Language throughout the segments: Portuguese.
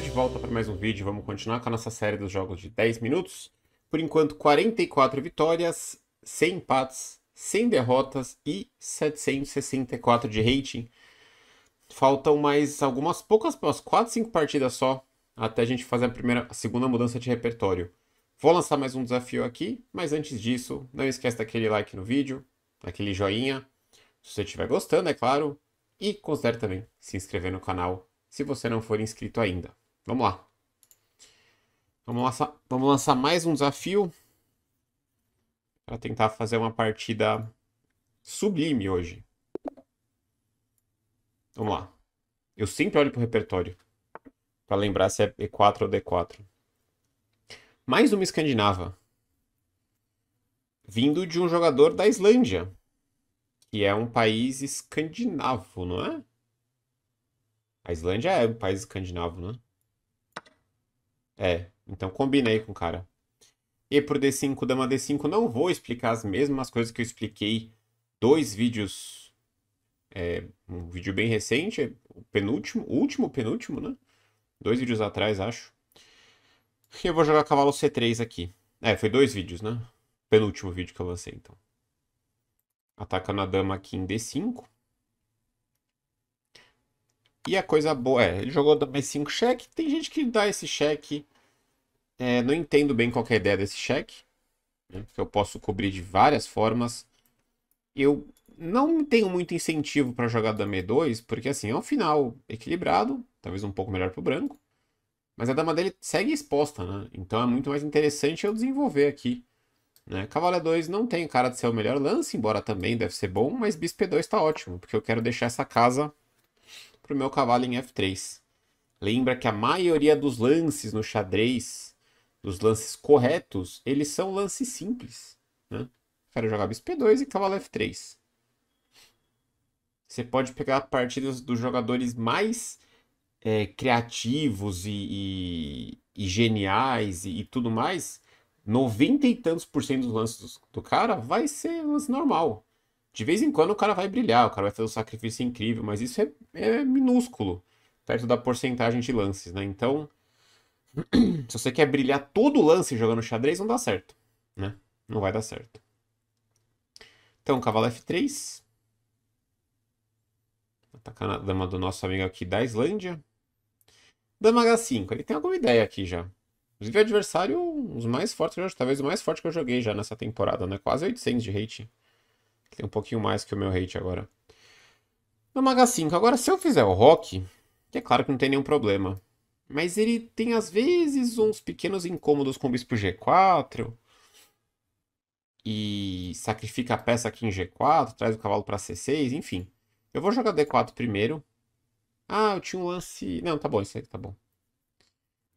de volta para mais um vídeo, vamos continuar com a nossa série dos jogos de 10 minutos. Por enquanto, 44 vitórias, 100 empates, 100 derrotas e 764 de rating. Faltam mais algumas poucas, umas 4, 5 partidas só, até a gente fazer a, primeira, a segunda mudança de repertório. Vou lançar mais um desafio aqui, mas antes disso, não esquece daquele like no vídeo, aquele joinha, se você estiver gostando, é claro, e considere também se inscrever no canal se você não for inscrito ainda. Vamos lá. Vamos lançar, vamos lançar mais um desafio para tentar fazer uma partida sublime hoje. Vamos lá. Eu sempre olho pro repertório para lembrar se é E4 ou D4. Mais uma escandinava. Vindo de um jogador da Islândia, que é um país escandinavo, não é? A Islândia é um país escandinavo, não é? É, então combinei com o cara. E por D5, dama D5, não vou explicar as mesmas coisas que eu expliquei dois vídeos. É, um vídeo bem recente, o penúltimo, o último, penúltimo, né? Dois vídeos atrás, acho. E eu vou jogar cavalo C3 aqui. É, foi dois vídeos, né? Penúltimo vídeo que eu lancei, então. Ataca na dama aqui em D5. E a coisa boa é, ele jogou mais 5 cheque. Tem gente que dá esse cheque. É, não entendo bem qual é a ideia desse cheque. Né, eu posso cobrir de várias formas. Eu não tenho muito incentivo para jogar Dama E2, porque assim, é um final equilibrado, talvez um pouco melhor para o branco. Mas a dama dele segue exposta, né? Então é muito mais interessante eu desenvolver aqui. Né? Cavalo E2 não tem cara de ser o melhor lance, embora também deve ser bom, mas Bispo E2 está ótimo, porque eu quero deixar essa casa para o meu cavalo em F3. Lembra que a maioria dos lances no xadrez, dos lances corretos, eles são lances simples. Né? Quero jogar bispo P2 e cavalo F3. Você pode pegar partidas dos jogadores mais é, criativos e, e, e geniais e, e, tudo mais. 90 e tantos por cento dos lances do, do cara vai ser lance normal. De vez em quando o cara vai brilhar, o cara vai fazer um sacrifício incrível, mas isso é, é minúsculo, perto da porcentagem de lances, né? Então, se você quer brilhar todo lance jogando xadrez, não dá certo, né? Não vai dar certo. Então, cavalo F3. Atacando a dama do nosso amigo aqui da Islândia. Dama H5, ele tem alguma ideia aqui já. Inclusive, é adversário, um dos mais fortes, talvez o mais forte que eu joguei já nessa temporada, né? Quase 800 de rating. Tem um pouquinho mais que o meu hate agora. No Maga 5. Agora, se eu fizer o rock, é claro que não tem nenhum problema. Mas ele tem, às vezes, uns pequenos incômodos com o bispo G4. E sacrifica a peça aqui em G4, traz o cavalo para C6, enfim. Eu vou jogar D4 primeiro. Ah, eu tinha um lance... Não, tá bom, isso aí tá bom.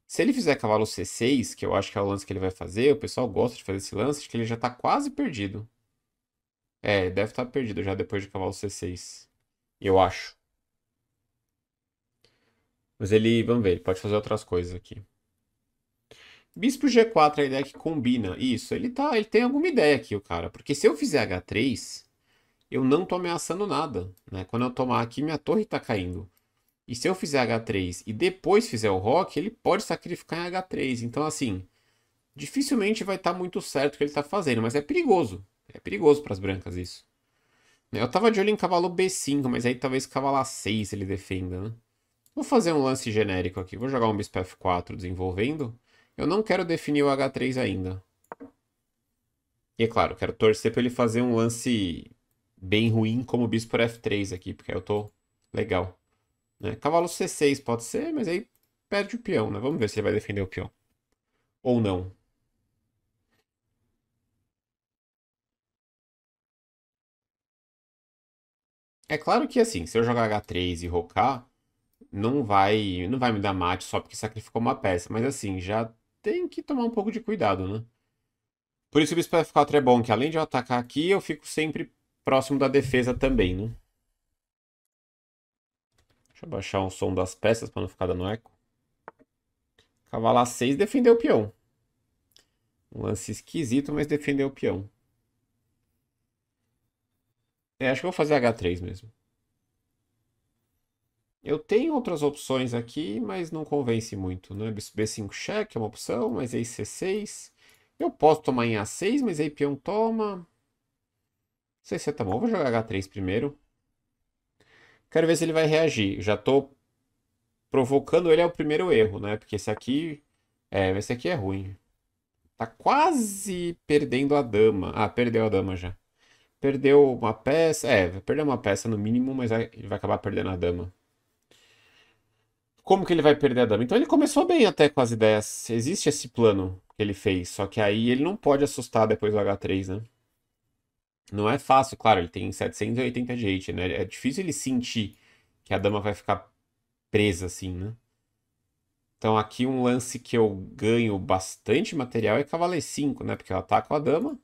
Se ele fizer cavalo C6, que eu acho que é o lance que ele vai fazer, o pessoal gosta de fazer esse lance, acho que ele já tá quase perdido. É, deve estar tá perdido já depois de cavalo C6. Eu acho. Mas ele, vamos ver, ele pode fazer outras coisas aqui. Bispo G4, a ideia é que combina. Isso, ele tá, ele tem alguma ideia aqui, o cara. Porque se eu fizer H3, eu não tô ameaçando nada, né? Quando eu tomar aqui, minha torre tá caindo. E se eu fizer H3 e depois fizer o rock, ele pode sacrificar em H3. Então, assim, dificilmente vai estar tá muito certo o que ele tá fazendo, mas é perigoso. É perigoso para as brancas isso. Eu tava de olho em cavalo B5, mas aí talvez cavalo A6 ele defenda, né? Vou fazer um lance genérico aqui. Vou jogar um bispo F4 desenvolvendo. Eu não quero definir o H3 ainda. E é claro, quero torcer para ele fazer um lance bem ruim como bispo F3 aqui, porque aí eu tô legal. Né? Cavalo C6 pode ser, mas aí perde o peão, né? Vamos ver se ele vai defender o peão. Ou não. É claro que assim, se eu jogar H3 e rocar, não vai, não vai me dar mate só porque sacrificou uma peça, mas assim, já tem que tomar um pouco de cuidado, né? Por isso o bispo F4 é bom, que além de eu atacar aqui, eu fico sempre próximo da defesa também, né? Deixa eu baixar o som das peças para não ficar dando eco. Cavalo A6 defendeu o peão. Um lance esquisito, mas defendeu o peão. É, acho que eu vou fazer H3 mesmo. Eu tenho outras opções aqui, mas não convence muito, né? B5 cheque é uma opção, mas aí C6. Eu posso tomar em A6, mas aí peão toma. C6 tá bom, vou jogar H3 primeiro. Quero ver se ele vai reagir. Já tô provocando ele ao primeiro erro, né? Porque esse aqui... É, esse aqui é ruim. Tá quase perdendo a dama. Ah, perdeu a dama já. Perdeu uma peça. É, vai perder uma peça no mínimo, mas ele vai acabar perdendo a dama. Como que ele vai perder a dama? Então ele começou bem até com as ideias. Existe esse plano que ele fez. Só que aí ele não pode assustar depois do H3, né? Não é fácil, claro. Ele tem 780 de hate, né? É difícil ele sentir que a dama vai ficar presa assim, né? Então aqui um lance que eu ganho bastante material é cavaleiro 5, né? Porque eu ataco a dama.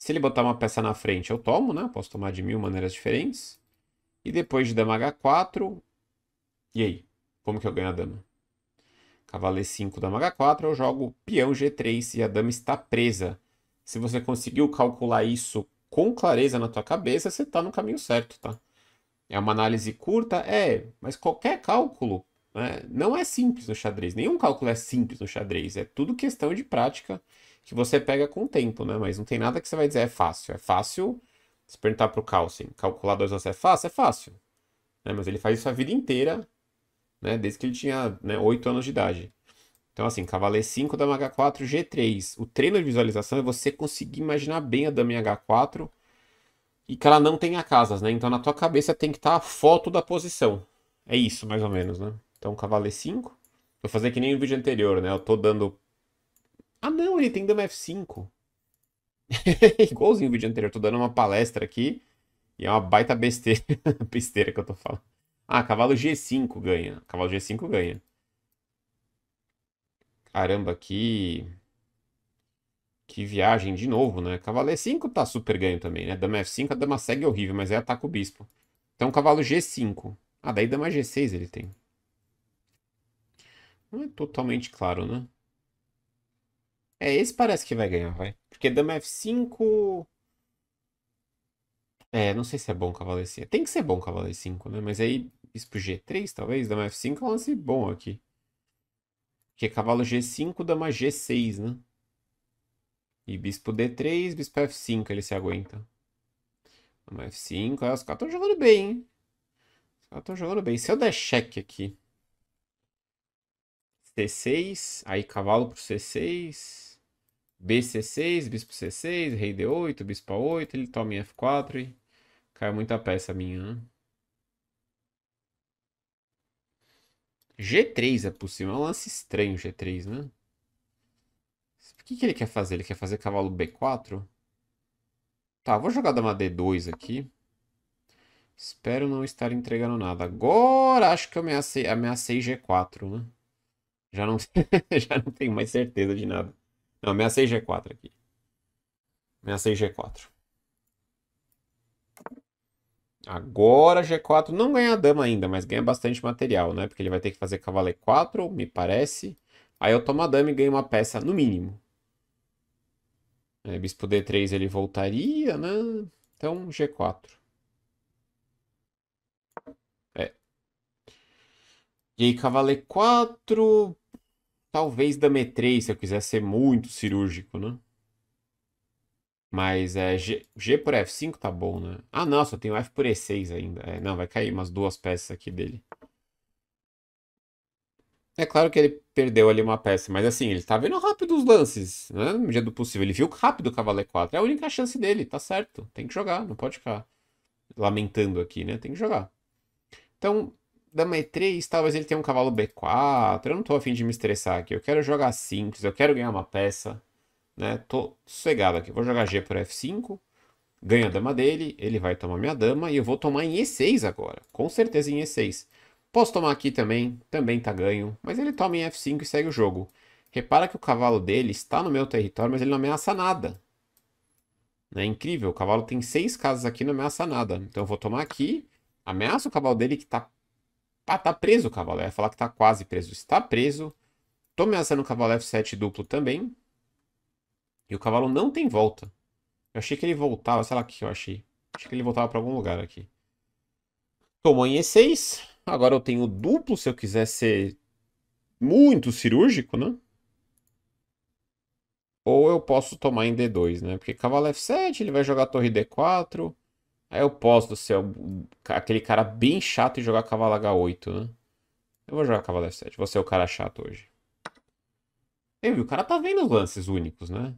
Se ele botar uma peça na frente, eu tomo, né? Posso tomar de mil maneiras diferentes. E depois de dama H4... E aí? Como que eu ganho a dama? Cavaleiro 5, dama H4, eu jogo peão G3 e a dama está presa. Se você conseguiu calcular isso com clareza na tua cabeça, você está no caminho certo, tá? É uma análise curta? É, mas qualquer cálculo né, não é simples no xadrez. Nenhum cálculo é simples no xadrez. É tudo questão de prática que você pega com o tempo, né? Mas não tem nada que você vai dizer é fácil. É fácil se perguntar para o Carlsen, assim, calcular dois anos é fácil? É fácil. Né? Mas ele faz isso a vida inteira, né? desde que ele tinha né, 8 anos de idade. Então, assim, cavaleiro 5, dama H4, G3. O treino de visualização é você conseguir imaginar bem a dama H4 e que ela não tenha casas, né? Então, na tua cabeça tem que estar tá a foto da posição. É isso, mais ou menos, né? Então, cavaleiro 5. Vou fazer que nem o vídeo anterior, né? Eu tô dando ah, não, ele tem Dama F5. Igualzinho o vídeo anterior. Tô dando uma palestra aqui. E é uma baita besteira, besteira que eu tô falando. Ah, cavalo G5 ganha. Cavalo G5 ganha. Caramba, que. Que viagem de novo, né? Cavalo E5 tá super ganho também, né? Dama F5, a dama segue horrível, mas aí é ataca o bispo. Então, cavalo G5. Ah, daí dama G6 ele tem. Não é totalmente claro, né? É, esse parece que vai ganhar, vai. Porque dama F5... É, não sei se é bom cavalo E5. Tem que ser bom cavalo E5, né? Mas aí, bispo G3, talvez, dama F5 é um lance bom aqui. Porque cavalo G5, dama G6, né? E bispo D3, bispo F5 ele se aguenta. Dama F5, ah, é, os caras estão jogando bem, hein? Os caras estão jogando bem. Se eu der cheque aqui... C6, aí cavalo pro C6... BC6, bispo C6, rei D8, bispo A8, ele toma em F4 e caiu muita peça minha, né? G3 é possível, é um lance estranho G3, né? O que, que ele quer fazer? Ele quer fazer cavalo B4? Tá, vou jogar dama D2 aqui. Espero não estar entregando nada. Agora acho que eu ameacei, ameacei G4, né? Já não, já não tenho mais certeza de nada. Não, ameacei G4 aqui. Ameacei G4. Agora G4 não ganha a dama ainda, mas ganha bastante material, né? Porque ele vai ter que fazer cavalo E4, me parece. Aí eu tomo a dama e ganho uma peça, no mínimo. É, bispo D3 ele voltaria, né? Então G4. É. E aí cavalo E4, Talvez Dametrei, se eu quiser ser muito cirúrgico, né? Mas é, G, G por F5 tá bom, né? Ah, não, só tem o F por E6 ainda. É, não, vai cair umas duas peças aqui dele. É claro que ele perdeu ali uma peça, mas assim, ele tá vendo rápido os lances, né? No dia do possível. Ele viu rápido o cavalo E4. É a única chance dele, tá certo. Tem que jogar, não pode ficar lamentando aqui, né? Tem que jogar. Então, dama E3, talvez ele tenha um cavalo B4. Eu não tô afim de me estressar aqui. Eu quero jogar simples, eu quero ganhar uma peça. Né? Tô sossegado aqui. Vou jogar G por F5. Ganho a dama dele, ele vai tomar minha dama e eu vou tomar em E6 agora. Com certeza em E6. Posso tomar aqui também, também tá ganho. Mas ele toma em F5 e segue o jogo. Repara que o cavalo dele está no meu território, mas ele não ameaça nada. É incrível, o cavalo tem seis casas aqui não ameaça nada. Então eu vou tomar aqui, ameaça o cavalo dele que está ah, tá preso o cavalo. ia falar que tá quase preso. Está preso. Tô ameaçando o cavalo F7 duplo também. E o cavalo não tem volta. Eu achei que ele voltava, sei lá o que eu achei. Achei que ele voltava para algum lugar aqui. Tomou em E6. Agora eu tenho duplo se eu quiser ser muito cirúrgico, né? Ou eu posso tomar em D2, né? Porque cavalo F7, ele vai jogar torre D4. Aí eu posso ser assim, aquele cara bem chato e jogar cavalo H8, né? Eu vou jogar cavalo F7. Você é o cara chato hoje. Eu vi, o cara tá vendo os lances únicos, né?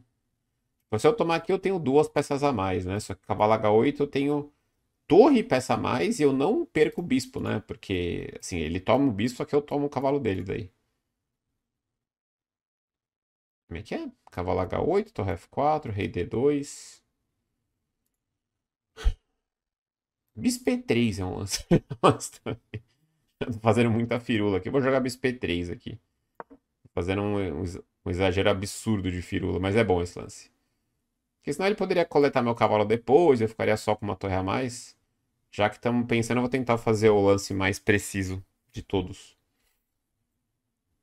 Tipo, se eu tomar aqui, eu tenho duas peças a mais, né? Só que cavalo H8 eu tenho torre e peça a mais e eu não perco o bispo, né? Porque, assim, ele toma o bispo, só que eu tomo o cavalo dele daí. Como é que é? Cavalo H8, torre F4, rei D2... Bisp 3 é um lance. É tô fazendo muita firula aqui. Vou jogar Bisp 3 aqui. fazendo um, um, exagero absurdo de firula, mas é bom esse lance. Porque senão ele poderia coletar meu cavalo depois, eu ficaria só com uma torre a mais. Já que estamos pensando, eu vou tentar fazer o lance mais preciso de todos.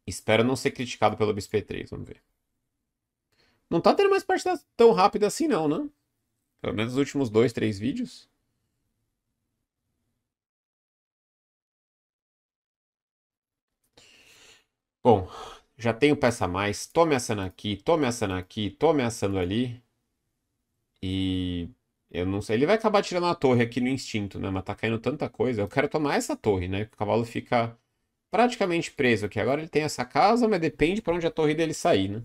Espero não ser criticado pelo Bisp 3, vamos ver. Não tá tendo mais partida tão rápida assim não, né? Pelo menos nos últimos dois, três vídeos. Bom, já tenho peça a mais, tome ameaçando aqui, tome ameaçando aqui, tome ameaçando ali. E eu não sei, ele vai acabar tirando a torre aqui no instinto, né? Mas tá caindo tanta coisa. Eu quero tomar essa torre, né? o cavalo fica praticamente preso aqui. Agora ele tem essa casa, mas depende para onde a torre dele sair, né?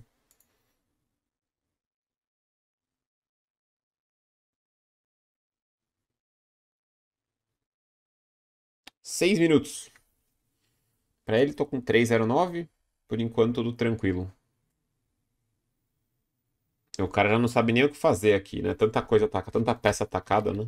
Seis minutos. Para ele, tô com 3,09. Por enquanto, tudo tranquilo. O cara já não sabe nem o que fazer aqui, né? Tanta coisa ataca, tanta peça atacada, né?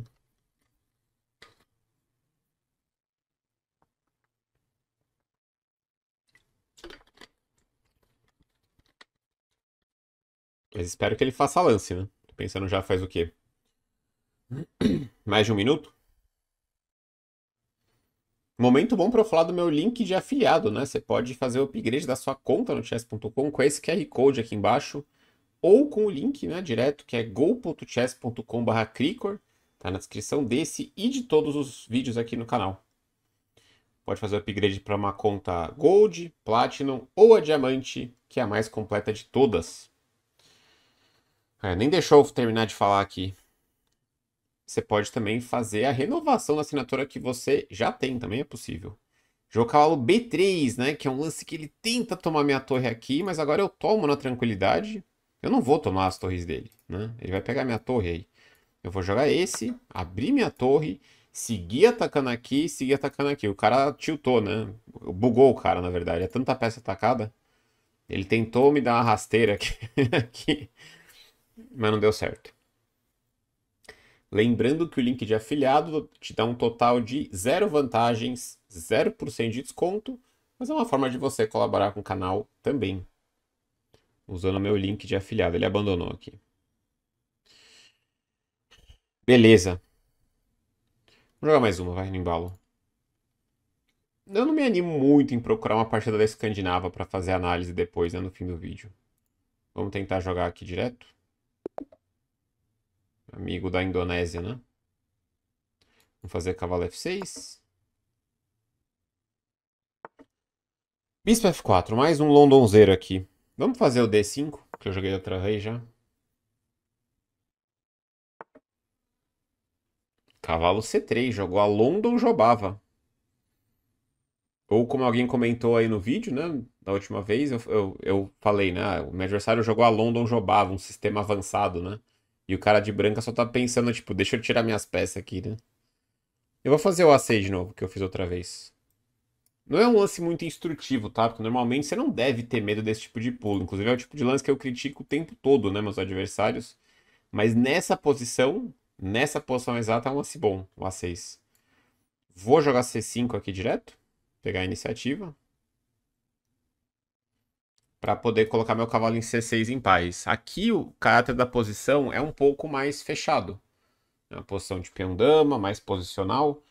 Mas espero que ele faça lance, né? Tô pensando já faz o quê? Mais de um minuto? Momento bom para eu falar do meu link de afiliado, né? Você pode fazer o upgrade da sua conta no chess.com com esse QR Code aqui embaixo ou com o link né, direto que é go.chess.com/cricor, tá na descrição desse e de todos os vídeos aqui no canal. Pode fazer o upgrade para uma conta Gold, Platinum ou a Diamante, que é a mais completa de todas. É, nem deixou eu terminar de falar aqui você pode também fazer a renovação da assinatura que você já tem, também é possível. Jogo cavalo B3, né? Que é um lance que ele tenta tomar minha torre aqui, mas agora eu tomo na tranquilidade. Eu não vou tomar as torres dele, né? Ele vai pegar minha torre aí. Eu vou jogar esse, abrir minha torre, seguir atacando aqui, seguir atacando aqui. O cara tiltou, né? Bugou o cara, na verdade. É tanta peça atacada. Ele tentou me dar uma rasteira aqui, aqui mas não deu certo. Lembrando que o link de afiliado te dá um total de zero vantagens, 0% de desconto, mas é uma forma de você colaborar com o canal também. Usando o meu link de afiliado, ele abandonou aqui. Beleza. Vou jogar mais uma, vai no embalo. Eu não me animo muito em procurar uma partida da Escandinava para fazer análise depois, né, no fim do vídeo. Vamos tentar jogar aqui direto. Amigo da Indonésia, né? Vamos fazer cavalo F6. Bispo F4, mais um londonzeiro aqui. Vamos fazer o D5, que eu joguei outra vez já. Cavalo C3, jogou a London Jobava. Ou como alguém comentou aí no vídeo, né? Da última vez, eu, eu, eu falei, né? Ah, o meu adversário jogou a London Jobava, um sistema avançado, né? E o cara de branca só tá pensando, tipo, deixa eu tirar minhas peças aqui, né? Eu vou fazer o A6 de novo, que eu fiz outra vez. Não é um lance muito instrutivo, tá? Porque normalmente você não deve ter medo desse tipo de pulo. Inclusive é o tipo de lance que eu critico o tempo todo, né, meus adversários. Mas nessa posição, nessa posição exata, é um lance bom, o A6. Vou jogar C5 aqui direto, pegar a iniciativa para poder colocar meu cavalo em C6 em paz. Aqui o caráter da posição é um pouco mais fechado. É uma posição de peão-dama, mais posicional.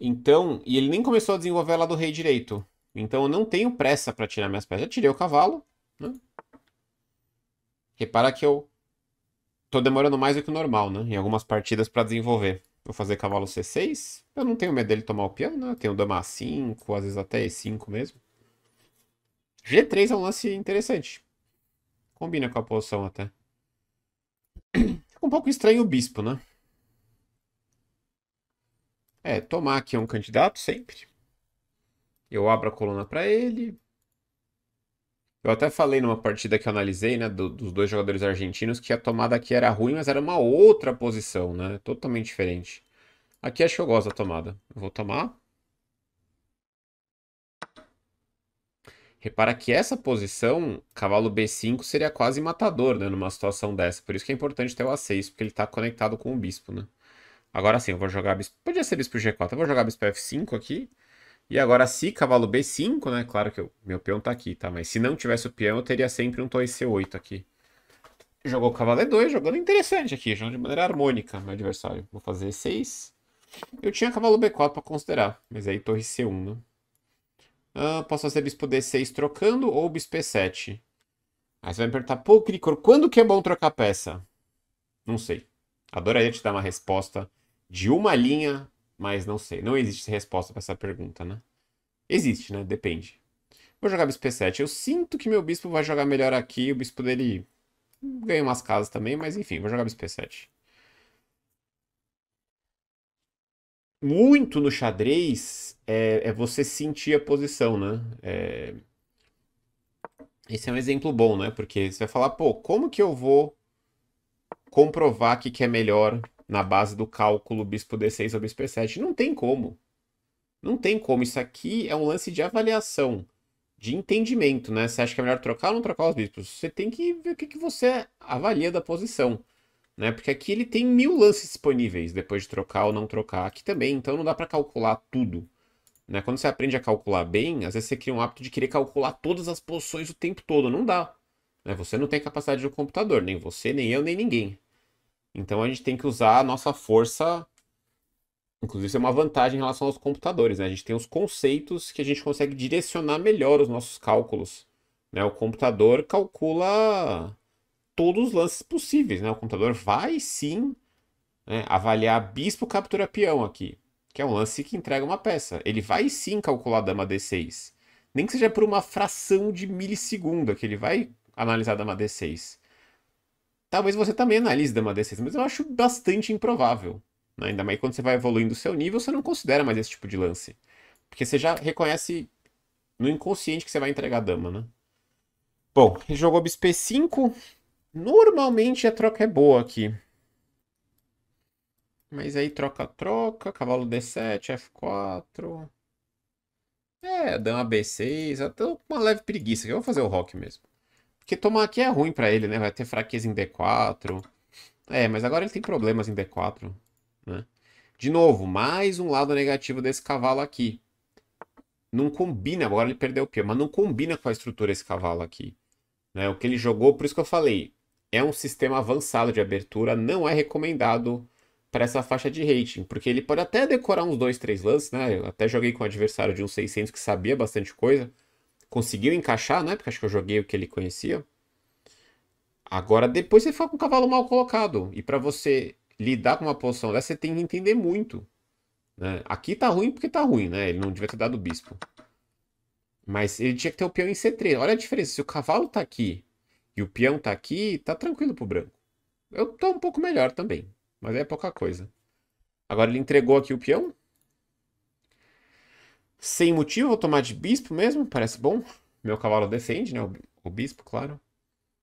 Então, e ele nem começou a desenvolver lá do rei direito. Então eu não tenho pressa para tirar minhas peças. Eu tirei o cavalo. Né? Repara que eu tô demorando mais do que o normal, né? Em algumas partidas para desenvolver. Vou fazer cavalo C6. Eu não tenho medo dele tomar o peão, né? Eu tenho dama A5, às vezes até E5 mesmo. G3 é um lance interessante. Combina com a posição até. Fica um pouco estranho o bispo, né? É, tomar aqui é um candidato sempre. Eu abro a coluna para ele. Eu até falei numa partida que eu analisei, né, do, dos dois jogadores argentinos, que a tomada aqui era ruim, mas era uma outra posição, né? Totalmente diferente. Aqui acho que eu gosto da tomada. Eu vou tomar. Repara que essa posição, cavalo B5, seria quase matador, né? Numa situação dessa. Por isso que é importante ter o A6, porque ele está conectado com o bispo, né? Agora sim, eu vou jogar bispo... Podia ser bispo G4. Eu vou jogar bispo F5 aqui. E agora se cavalo B5, né? Claro que eu... meu peão tá aqui, tá? Mas se não tivesse o peão, eu teria sempre um torre C8 aqui. Jogou cavalo E2, jogando interessante aqui. Jogando de maneira harmônica, meu adversário. Vou fazer E6. Eu tinha cavalo B4 para considerar. Mas aí torre C1, né? Uh, posso fazer bispo D6 trocando ou bispo E7. Aí você vai me perguntar, pô, Cricor, quando que é bom trocar peça? Não sei. Adoraria te dar uma resposta de uma linha, mas não sei. Não existe resposta para essa pergunta, né? Existe, né? Depende. Vou jogar bispo E7. Eu sinto que meu bispo vai jogar melhor aqui. O bispo dele ganha umas casas também, mas enfim, vou jogar bispo E7. Muito no xadrez é, é você sentir a posição, né? É... Esse é um exemplo bom, né? Porque você vai falar, pô, como que eu vou comprovar que, que é melhor na base do cálculo bispo D6 ou bispo E7? Não tem como. Não tem como. Isso aqui é um lance de avaliação, de entendimento, né? Você acha que é melhor trocar ou não trocar os bispos? Você tem que ver o que, que você avalia da posição, né? Porque aqui ele tem mil lances disponíveis depois de trocar ou não trocar. Aqui também, então não dá para calcular tudo. Né? Quando você aprende a calcular bem, às vezes você cria um hábito de querer calcular todas as posições o tempo todo. Não dá. Né? Você não tem capacidade do computador, nem você, nem eu, nem ninguém. Então a gente tem que usar a nossa força. Inclusive, isso é uma vantagem em relação aos computadores. Né? A gente tem os conceitos que a gente consegue direcionar melhor os nossos cálculos. Né? O computador calcula todos os lances possíveis. Né? O computador vai sim né, avaliar bispo captura peão aqui que é um lance que entrega uma peça. Ele vai sim calcular dama D6. Nem que seja por uma fração de milissegundo que ele vai analisar dama D6. Talvez você também analise dama D6, mas eu acho bastante improvável. Né? Ainda mais quando você vai evoluindo o seu nível, você não considera mais esse tipo de lance. Porque você já reconhece no inconsciente que você vai entregar dama, né? Bom, ele jogou bisp 5. Normalmente a troca é boa aqui. Mas aí troca-troca, cavalo D7, F4. É, dama B6, até uma leve preguiça. Eu vou fazer o rock mesmo. Porque tomar aqui é ruim para ele, né? Vai ter fraqueza em D4. É, mas agora ele tem problemas em D4, né? De novo, mais um lado negativo desse cavalo aqui. Não combina, agora ele perdeu o peão, mas não combina com a estrutura esse cavalo aqui. Né? O que ele jogou, por isso que eu falei, é um sistema avançado de abertura, não é recomendado para essa faixa de rating, porque ele pode até decorar uns dois, três lances, né? Eu até joguei com um adversário de uns 600 que sabia bastante coisa, conseguiu encaixar, né? Porque acho que eu joguei o que ele conhecia. Agora, depois você fica com o cavalo mal colocado, e para você lidar com uma posição dessa, você tem que entender muito. Né? Aqui tá ruim porque tá ruim, né? Ele não devia ter dado o bispo. Mas ele tinha que ter o peão em C3. Olha a diferença. Se o cavalo tá aqui e o peão tá aqui, tá tranquilo pro branco. Eu tô um pouco melhor também. Mas é pouca coisa. Agora ele entregou aqui o peão. Sem motivo, vou tomar de bispo mesmo, parece bom. Meu cavalo defende, né? O bispo, claro.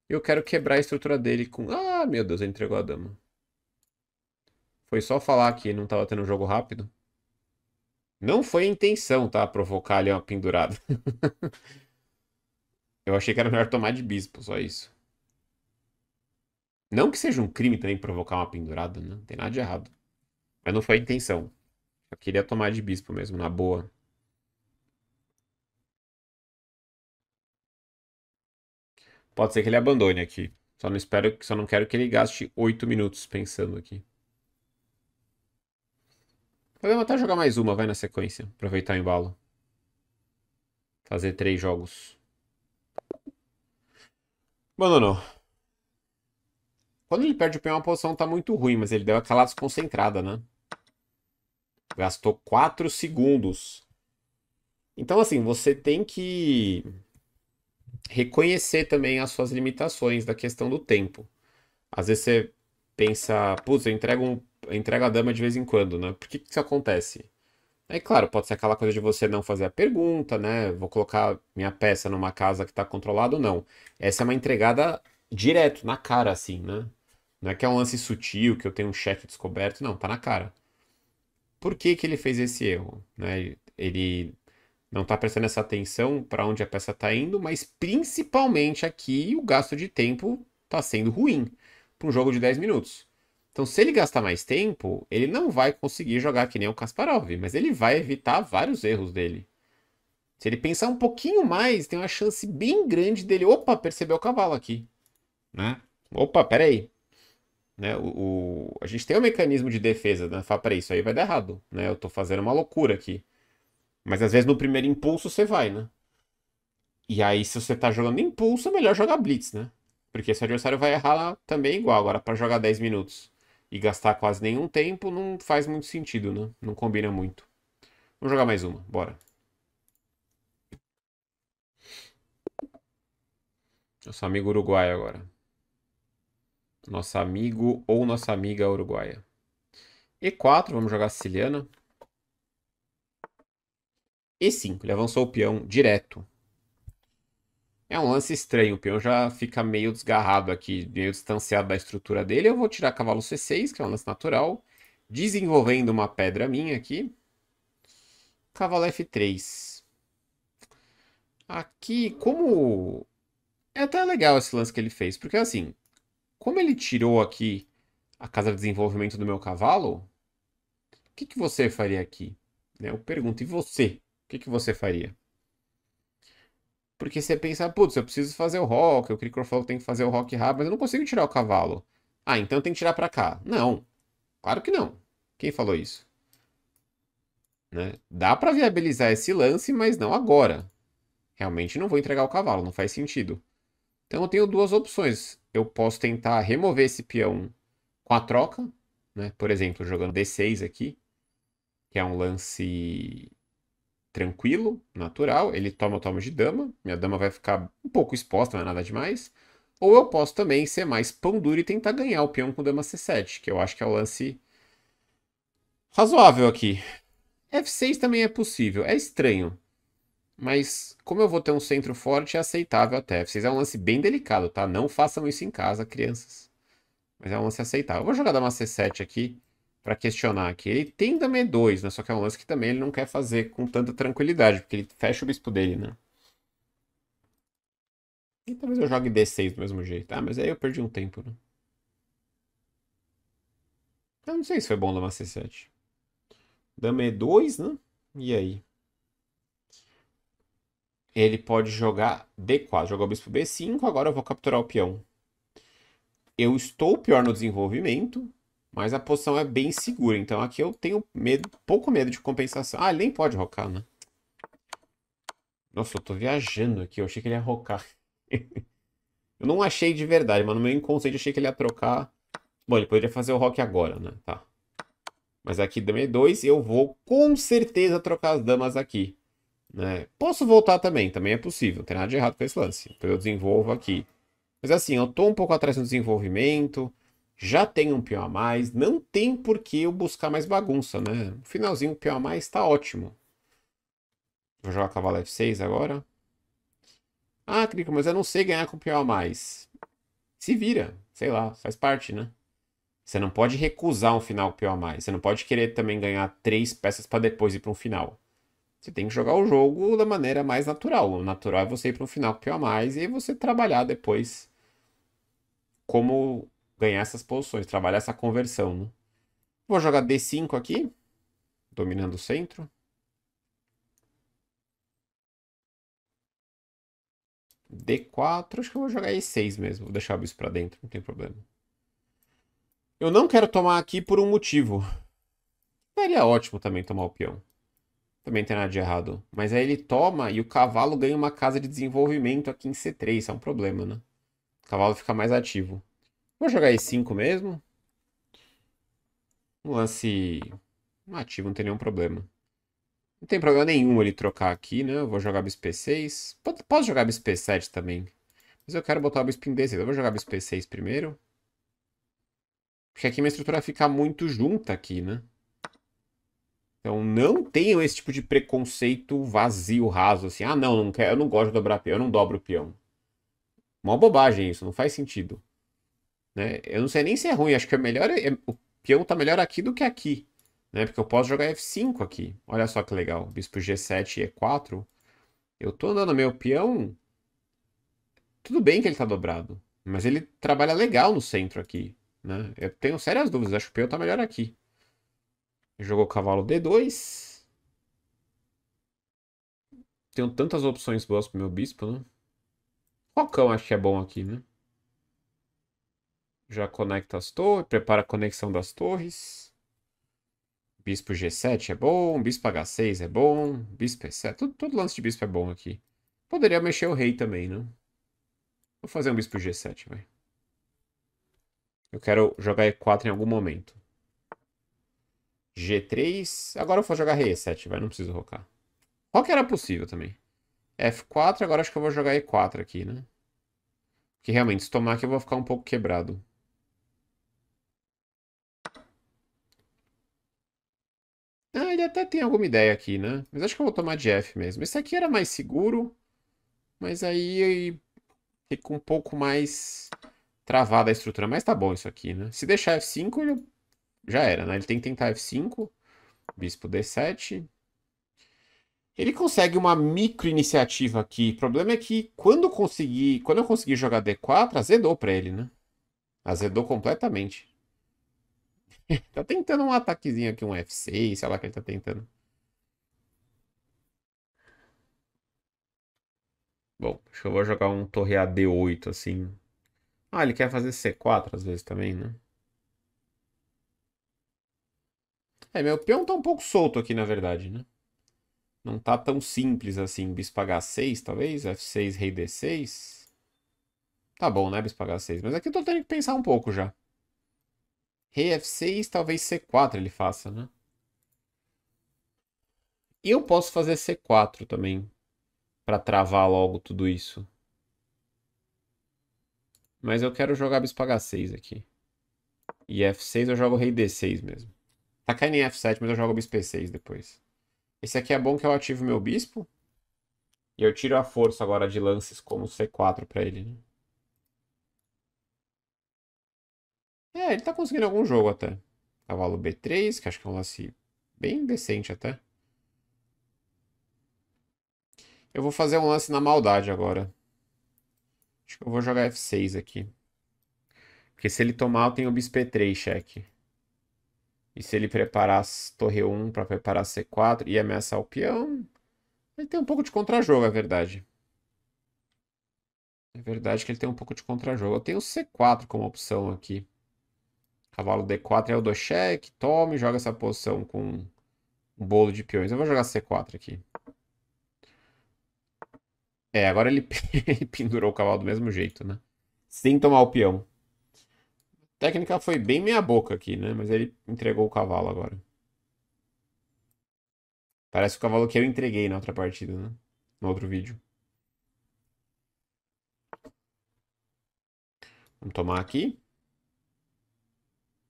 Eu quero quebrar a estrutura dele com... Ah, meu Deus, ele entregou a dama. Foi só falar que não estava tendo um jogo rápido. Não foi a intenção, tá? Provocar ali uma pendurada. Eu achei que era melhor tomar de bispo, só isso. Não que seja um crime também provocar uma pendurada, né? Não tem nada de errado. Mas não foi a intenção. Eu queria tomar de bispo mesmo, na boa. Pode ser que ele abandone aqui. Só não espero, só não quero que ele gaste oito minutos pensando aqui. Podemos até jogar mais uma, vai na sequência. Aproveitar o embalo. Fazer três jogos. Abandonou. Quando ele perde o pé, uma posição tá muito ruim, mas ele deu aquela desconcentrada, né? Gastou 4 segundos. Então, assim, você tem que reconhecer também as suas limitações da questão do tempo. Às vezes você pensa, putz, eu entrego, um, eu entrego a dama de vez em quando, né? Por que, que isso acontece? É claro, pode ser aquela coisa de você não fazer a pergunta, né? Vou colocar minha peça numa casa que está controlada ou não. Essa é uma entregada direto, na cara, assim, né? Não é que é um lance sutil, que eu tenho um cheque descoberto, não, tá na cara. Por que, que ele fez esse erro? Né? Ele não tá prestando essa atenção para onde a peça tá indo, mas principalmente aqui o gasto de tempo tá sendo ruim para um jogo de 10 minutos. Então, se ele gastar mais tempo, ele não vai conseguir jogar que nem o Kasparov, mas ele vai evitar vários erros dele. Se ele pensar um pouquinho mais, tem uma chance bem grande dele, opa, perceber o cavalo aqui, né? Opa, peraí, né? O, o, a gente tem um mecanismo de defesa, né? Fala, peraí, isso aí vai dar errado, né? Eu tô fazendo uma loucura aqui. Mas às vezes no primeiro impulso você vai, né? E aí, se você tá jogando impulso, é melhor jogar blitz, né? Porque seu adversário vai errar lá também igual. Agora, para jogar 10 minutos e gastar quase nenhum tempo, não faz muito sentido, né? Não combina muito. Vamos jogar mais uma, bora. sou amigo uruguaio agora nosso amigo ou nossa amiga uruguaia. E4, vamos jogar siciliana. E5, ele avançou o peão direto. É um lance estranho, o peão já fica meio desgarrado aqui, meio distanciado da estrutura dele. Eu vou tirar cavalo C6, que é um lance natural, desenvolvendo uma pedra minha aqui. Cavalo F3. Aqui, como... É até legal esse lance que ele fez, porque assim, como ele tirou aqui a casa de desenvolvimento do meu cavalo, o que, que você faria aqui? Né, eu pergunto, e você? O que, que você faria? Porque você pensa, putz, eu preciso fazer o rock, o Cricor falou que tem que fazer o rock rápido, mas eu não consigo tirar o cavalo. Ah, então tem que tirar para cá. Não, claro que não. Quem falou isso? Né? Dá para viabilizar esse lance, mas não agora. Realmente não vou entregar o cavalo, não faz sentido. Então eu tenho duas opções. Eu posso tentar remover esse peão com a troca, né? Por exemplo, jogando D6 aqui, que é um lance tranquilo, natural. Ele toma o tomo de dama. Minha dama vai ficar um pouco exposta, não é nada demais. Ou eu posso também ser mais pão duro e tentar ganhar o peão com dama C7, que eu acho que é o lance razoável aqui. F6 também é possível. É estranho. Mas como eu vou ter um centro forte, é aceitável até. Vocês é um lance bem delicado, tá? Não façam isso em casa, crianças. Mas é um lance aceitável. Eu vou jogar dama C7 aqui para questionar aqui. Ele tem dama E2, né? Só que é um lance que também ele não quer fazer com tanta tranquilidade, porque ele fecha o bispo dele, né? E talvez eu jogue D6 do mesmo jeito. Ah, mas aí eu perdi um tempo, né? Eu não sei se foi bom dama C7. Dama E2, né? E aí? ele pode jogar D4. Jogou o bispo B5, agora eu vou capturar o peão. Eu estou pior no desenvolvimento, mas a posição é bem segura. Então aqui eu tenho medo, pouco medo de compensação. Ah, ele nem pode rocar, né? Nossa, eu tô viajando aqui. Eu achei que ele ia rocar. eu não achei de verdade, mas no meu inconsciente eu achei que ele ia trocar. Bom, ele poderia fazer o rock agora, né? Tá. Mas aqui dama E2, é eu vou com certeza trocar as damas aqui. Né? Posso voltar também, também é possível, não tem nada de errado com esse lance. Então eu desenvolvo aqui. Mas assim, eu estou um pouco atrás no desenvolvimento, já tenho um peão a mais, não tem por que eu buscar mais bagunça, né? O finalzinho, com peão a mais está ótimo. Vou jogar cavalo F6 agora. Ah, Crico, mas eu não sei ganhar com peão a mais. Se vira, sei lá, faz parte, né? Você não pode recusar um final com peão a mais. Você não pode querer também ganhar três peças para depois ir para um final. Você tem que jogar o jogo da maneira mais natural. O natural é você ir para um final que é a mais e você trabalhar depois como ganhar essas posições, trabalhar essa conversão. Né? Vou jogar D5 aqui, dominando o centro. D4, acho que eu vou jogar E6 mesmo. Vou deixar isso para dentro, não tem problema. Eu não quero tomar aqui por um motivo. Seria é ótimo também tomar o peão. Também tem nada de errado. Mas aí ele toma e o cavalo ganha uma casa de desenvolvimento aqui em C3. Isso é um problema, né? O cavalo fica mais ativo. Vou jogar E5 mesmo. Um lance ativo, não tem nenhum problema. Não tem problema nenhum ele trocar aqui, né? Eu vou jogar bispo P6. Posso jogar bispo P7 também. Mas eu quero botar o bispo em D6. Eu vou jogar bispo P6 primeiro. Porque aqui minha estrutura fica muito junta aqui, né? Então não tenham esse tipo de preconceito vazio, raso, assim, ah não, não quero, eu não gosto de dobrar peão, eu não dobro peão. Uma bobagem isso, não faz sentido. Né? Eu não sei nem se é ruim, acho que é melhor. É, o peão tá melhor aqui do que aqui. Né? Porque eu posso jogar F5 aqui. Olha só que legal. Bispo G7 e E4. Eu tô andando meu peão. Tudo bem que ele tá dobrado. Mas ele trabalha legal no centro aqui. Né? Eu tenho sérias dúvidas. Acho que o peão tá melhor aqui. Jogou cavalo D2. Tenho tantas opções boas pro meu bispo, né? Rocão acho que é bom aqui, né? Já conecta as torres, prepara a conexão das torres. Bispo G7 é bom, Bispo H6 é bom, Bispo E7, todo, todo lance de Bispo é bom aqui. Poderia mexer o rei também, né? Vou fazer um Bispo G7, vai. Eu quero jogar E4 em algum momento. G3. Agora eu vou jogar rei E7, vai. Não preciso rocar. Qual era possível também? F4, agora acho que eu vou jogar E4 aqui, né? Porque realmente, se tomar aqui eu vou ficar um pouco quebrado. Ah, ele até tem alguma ideia aqui, né? Mas acho que eu vou tomar de F mesmo. Esse aqui era mais seguro, mas aí fica um pouco mais travada a estrutura. Mas tá bom isso aqui, né? Se deixar F5, ele já era, né? Ele tem que tentar F5, bispo D7. Ele consegue uma micro iniciativa aqui. O problema é que quando, consegui, quando eu consegui jogar D4, azedou pra ele, né? Azedou completamente. tá tentando um ataquezinho aqui, um F6, sei lá que ele tá tentando. Bom, acho que eu vou jogar um torre AD8, assim. Ah, ele quer fazer C4 às vezes também, né? É, meu peão tá um pouco solto aqui, na verdade, né? Não tá tão simples assim. Bispo H6, talvez? F6, é rei D6. Tá bom, né, bispo H6? Mas aqui eu tô tendo que pensar um pouco já. Rei F6, talvez C4 ele faça, né? E eu posso fazer C4 também. Pra travar logo tudo isso. Mas eu quero jogar bispo H6 aqui. E F6 eu jogo rei D6 mesmo. Tá caindo em F7, mas eu jogo bispo E6 depois. Esse aqui é bom que eu ativo meu bispo. E eu tiro a força agora de lances como C4 pra ele, né? É, ele tá conseguindo algum jogo até. Cavalo B3, que acho que é um lance bem decente até. Eu vou fazer um lance na maldade agora. Acho que eu vou jogar F6 aqui. Porque se ele tomar, eu tenho o bispo E3 cheque. E se ele preparar torre 1 para preparar C4 e ameaçar o peão, ele tem um pouco de contra-jogo, é verdade. É verdade que ele tem um pouco de contra-jogo. Eu tenho C4 como opção aqui. Cavalo D4 é o do cheque, tome, joga essa posição com um bolo de peões. Eu vou jogar C4 aqui. É, agora ele pendurou o cavalo do mesmo jeito, né? Sem tomar o peão técnica foi bem meia boca aqui, né? Mas ele entregou o cavalo agora. Parece o cavalo que eu entreguei na outra partida, né? No outro vídeo. Vamos tomar aqui.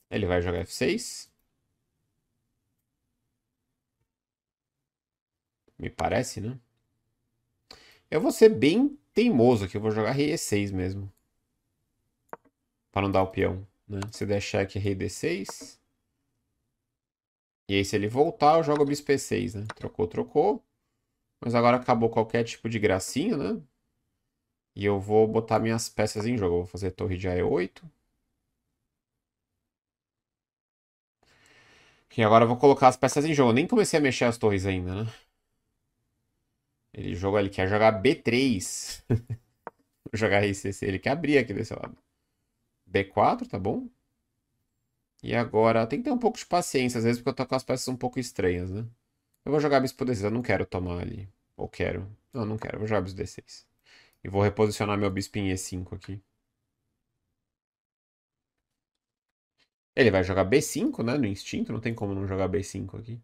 Ele vai jogar F6. Me parece, né? Eu vou ser bem teimoso aqui. Eu vou jogar Re6 mesmo. Para não dar o peão. Né? Se eu der cheque, rei d6. E aí, se ele voltar, eu jogo bispo e6, né? Trocou, trocou. Mas agora acabou qualquer tipo de gracinha, né? E eu vou botar minhas peças em jogo. vou fazer torre de ae 8 E agora eu vou colocar as peças em jogo. Eu nem comecei a mexer as torres ainda, né? Ele joga, ele quer jogar B3. jogar RCC, ele quer abrir aqui desse lado. B4, tá bom? E agora, tem que ter um pouco de paciência, às vezes, porque eu tô com as peças um pouco estranhas, né? Eu vou jogar bispo D6, eu não quero tomar ali. Ou quero? Não, não quero, eu vou jogar bispo D6. E vou reposicionar meu bispo em E5 aqui. Ele vai jogar B5, né? No instinto, não tem como não jogar B5 aqui.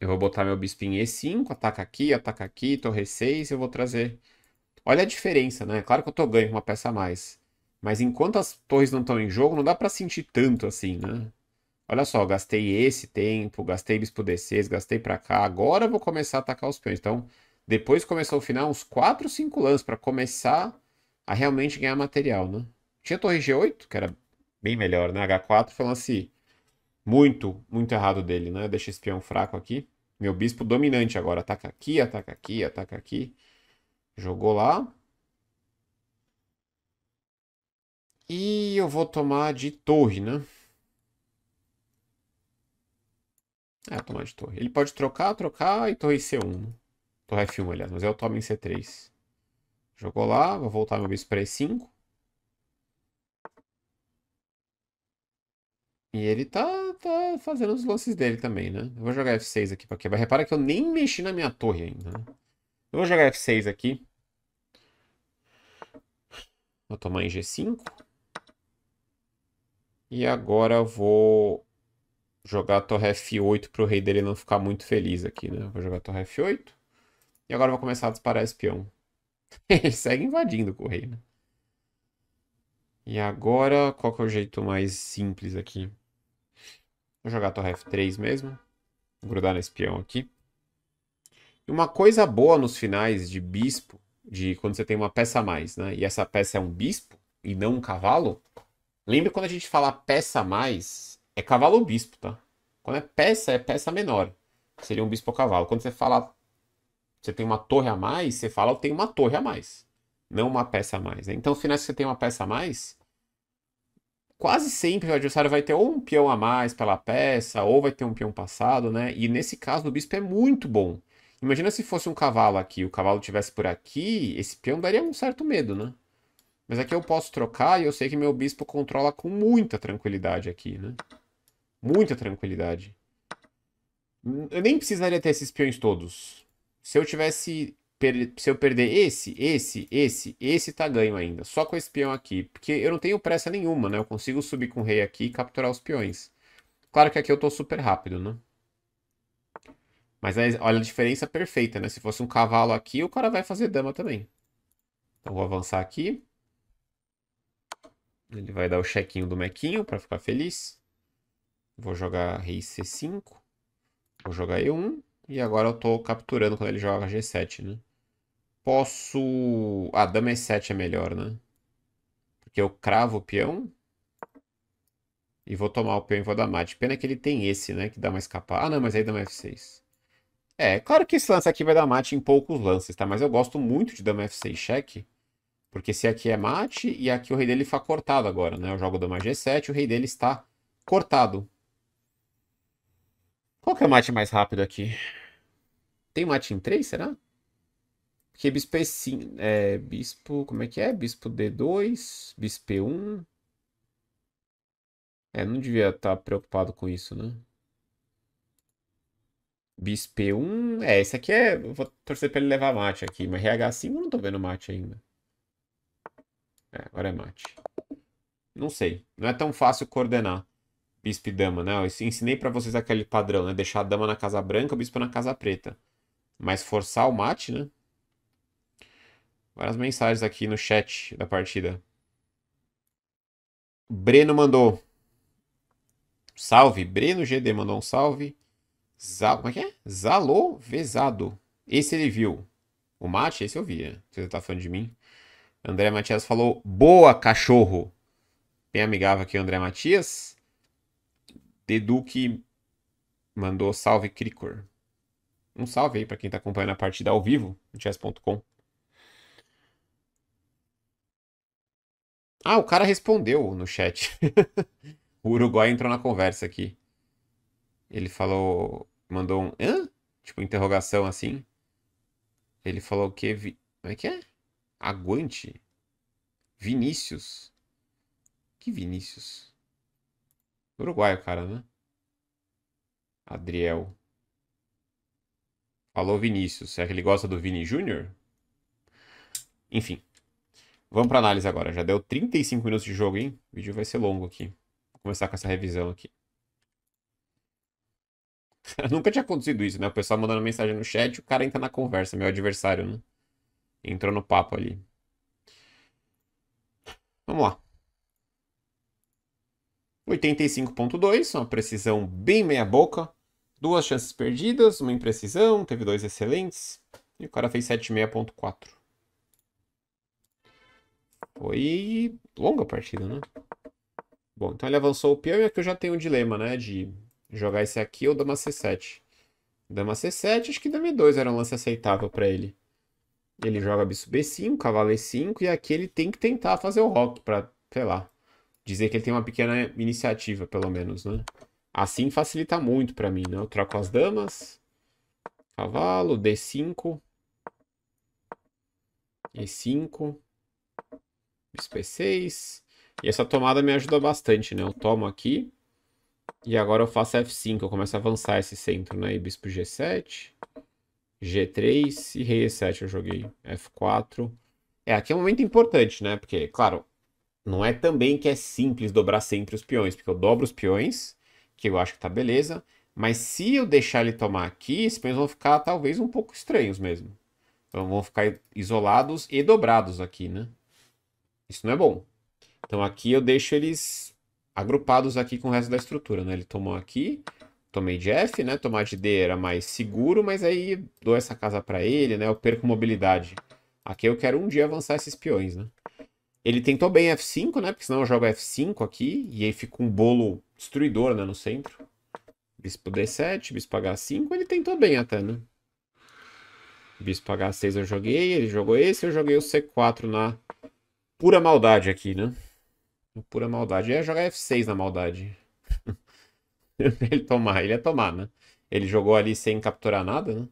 Eu vou botar meu bispo em E5, ataca aqui, ataca aqui, torre 6, eu vou trazer Olha a diferença, né? Claro que eu tô ganhando uma peça a mais. Mas enquanto as torres não estão em jogo, não dá para sentir tanto assim, né? Olha só, gastei esse tempo, gastei bispo D6, gastei para cá. Agora eu vou começar a atacar os peões. Então, depois começou o final, uns 4, 5 lances para começar a realmente ganhar material, né? Tinha torre G8, que era bem melhor, né? H4 foi um lance muito, muito errado dele, né? Deixa esse peão fraco aqui. Meu bispo dominante agora. Ataca aqui, ataca aqui, ataca aqui. Jogou lá. E eu vou tomar de torre, né? É, tomar de torre. Ele pode trocar, trocar e torre C1. Torre F1, aliás, mas eu tomo em C3. Jogou lá, vou voltar meu bispo para E5. E ele tá, tá fazendo os lances dele também, né? Eu vou jogar F6 aqui para quebrar. Repara que eu nem mexi na minha torre ainda. Né? Eu vou jogar F6 aqui. Vou tomar em G5. E agora vou jogar a torre F8 para o rei dele não ficar muito feliz aqui, né? Vou jogar a torre F8. E agora vou começar a disparar espião. Ele segue invadindo o rei, né? E agora, qual que é o jeito mais simples aqui? Vou jogar a torre F3 mesmo. Vou grudar no espião aqui. E uma coisa boa nos finais de bispo, de quando você tem uma peça a mais, né? E essa peça é um bispo e não um cavalo. Lembra quando a gente fala peça a mais, é cavalo ou bispo, tá? Quando é peça, é peça menor. Seria um bispo ou cavalo. Quando você fala você tem uma torre a mais, você fala eu tenho uma torre a mais, não uma peça a mais. Né? Então, finais que você tem uma peça a mais, quase sempre o adversário vai ter ou um peão a mais pela peça, ou vai ter um peão passado, né? E nesse caso, o bispo é muito bom. Imagina se fosse um cavalo aqui, o cavalo tivesse por aqui, esse peão daria um certo medo, né? Mas aqui eu posso trocar e eu sei que meu bispo controla com muita tranquilidade aqui, né? Muita tranquilidade. Hum, eu nem precisaria ter esses peões todos. Se eu tivesse... Se eu perder esse, esse, esse, esse tá ganho ainda. Só com esse peão aqui. Porque eu não tenho pressa nenhuma, né? Eu consigo subir com o rei aqui e capturar os peões. Claro que aqui eu tô super rápido, né? Mas olha a diferença perfeita, né? Se fosse um cavalo aqui, o cara vai fazer dama também. Então vou avançar aqui. Ele vai dar o chequinho do mequinho para ficar feliz. Vou jogar rei c5. Vou jogar e1. E agora eu estou capturando quando ele joga g7, né? Posso... Ah, dama e7 é melhor, né? Porque eu cravo o peão. E vou tomar o peão e vou dar mate. Pena que ele tem esse, né? Que dá uma escapada. Ah, não, mas aí dá uma f6. É, claro que esse lance aqui vai dar mate em poucos lances, tá? Mas eu gosto muito de dama f6 cheque. Porque esse aqui é mate e aqui o rei dele fica cortado agora, né? Eu jogo dama g7 o rei dele está cortado. Qual que é o mate mais rápido aqui? Tem mate em 3, será? Porque bispo E5... É, é, bispo... Como é que é? Bispo D2, bispo E1... É, não devia estar tá preocupado com isso, né? Bispo P1. É, esse aqui é. Vou torcer pra ele levar mate aqui, mas RH5 eu não tô vendo mate ainda. É, agora é mate. Não sei. Não é tão fácil coordenar bispo e dama, né? Eu ensinei para vocês aquele padrão, né? Deixar a dama na casa branca, o bispo na casa preta. Mas forçar o mate, né? Várias mensagens aqui no chat da partida. Breno mandou. Salve. Breno GD mandou um salve. Zalo, como é que é? Zalovezado. Esse ele viu. O mate, esse eu via. É. Você tá falando de mim? André Matias falou: Boa, cachorro. Bem amigável aqui, André Matias. Deduque mandou salve, Cricor. Um salve aí para quem tá acompanhando a partida ao vivo no chess.com. Ah, o cara respondeu no chat. o Uruguai entrou na conversa aqui. Ele falou. Mandou um. Hã? Tipo, interrogação assim. Ele falou quê? Vi... Como é que é? Aguante. Vinícius. Que Vinícius? Uruguaio, cara, né? Adriel. Falou Vinícius. Será que ele gosta do Vini Júnior? Enfim. Vamos para análise agora. Já deu 35 minutos de jogo, hein? O vídeo vai ser longo aqui. Vou começar com essa revisão aqui. Nunca tinha acontecido isso, né? O pessoal mandando mensagem no chat, o cara entra na conversa, meu adversário, né? Entrou no papo ali. Vamos lá. 85.2, uma precisão bem meia boca. Duas chances perdidas, uma imprecisão, teve dois excelentes. E o cara fez 76.4. Foi longa a partida, né? Bom, então ele avançou o peão e aqui eu já tenho um dilema, né? De jogar esse aqui ou dama C7. Dama C7, acho que dama E2 era um lance aceitável para ele. Ele joga bispo B5, cavalo E5, e aqui ele tem que tentar fazer o rock para, sei lá, dizer que ele tem uma pequena iniciativa, pelo menos, né? Assim facilita muito para mim, né? Eu troco as damas, cavalo, D5, E5, bispo E6. E essa tomada me ajuda bastante, né? Eu tomo aqui, e agora eu faço F5, eu começo a avançar esse centro, né? E bispo G7, G3 e rei E7 eu joguei. F4. É, aqui é um momento importante, né? Porque, claro, não é também que é simples dobrar sempre os peões, porque eu dobro os peões, que eu acho que tá beleza. Mas se eu deixar ele tomar aqui, esses peões vão ficar talvez um pouco estranhos mesmo. Então vão ficar isolados e dobrados aqui, né? Isso não é bom. Então aqui eu deixo eles agrupados aqui com o resto da estrutura, né? Ele tomou aqui, tomei de F, né? Tomar de D era mais seguro, mas aí dou essa casa para ele, né? Eu perco mobilidade. Aqui eu quero um dia avançar esses peões, né? Ele tentou bem F5, né? Porque senão eu jogo F5 aqui e aí fica um bolo destruidor, né? No centro. Bispo D7, bispo H5, ele tentou bem até, né? Bispo H6 eu joguei, ele jogou esse, eu joguei o C4 na pura maldade aqui, né? Pura maldade. É jogar F6 na maldade. ele tomar, ele ia tomar, né? Ele jogou ali sem capturar nada, né?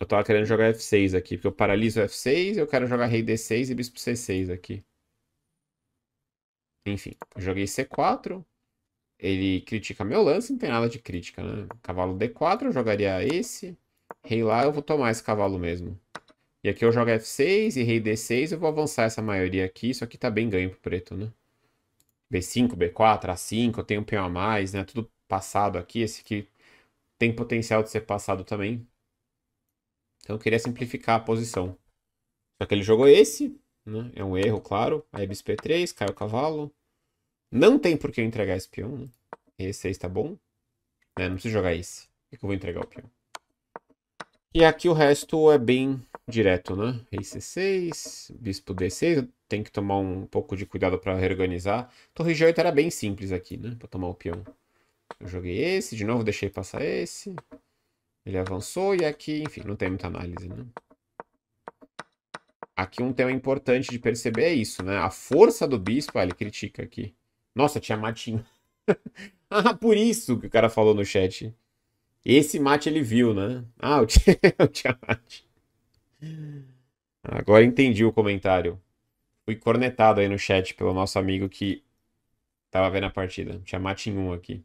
Eu tava querendo jogar F6 aqui, porque eu paraliso F6, eu quero jogar rei D6 e bispo C6 aqui. Enfim, joguei C4. Ele critica meu lance, não tem nada de crítica, né? Cavalo D4, eu jogaria esse. Rei lá, eu vou tomar esse cavalo mesmo. E aqui eu jogo F6 e rei D6, eu vou avançar essa maioria aqui. Isso aqui tá bem ganho pro preto, né? B5, B4, A5, eu tenho um peão a mais, né? Tudo passado aqui. Esse aqui tem potencial de ser passado também. Então eu queria simplificar a posição. Só que ele jogou esse, né? É um erro, claro. Aí é bispo E3, cai o cavalo. Não tem por que eu entregar esse peão, né? E6 tá bom. Né? Não preciso jogar esse. O que eu vou entregar o peão. E aqui o resto é bem direto, né? Rei C6, bispo D6, tem que tomar um pouco de cuidado para reorganizar. Torre G8 era bem simples aqui, né? Para tomar o peão. Eu joguei esse, de novo deixei passar esse. Ele avançou e aqui, enfim, não tem muita análise, né? Aqui um tema importante de perceber é isso, né? A força do bispo, ah, ele critica aqui. Nossa, tinha matinho. ah, por isso que o cara falou no chat. Esse mate ele viu, né? Ah, eu tinha, eu mate. Agora entendi o comentário. Fui cornetado aí no chat pelo nosso amigo que tava vendo a partida. Tinha mate em um aqui.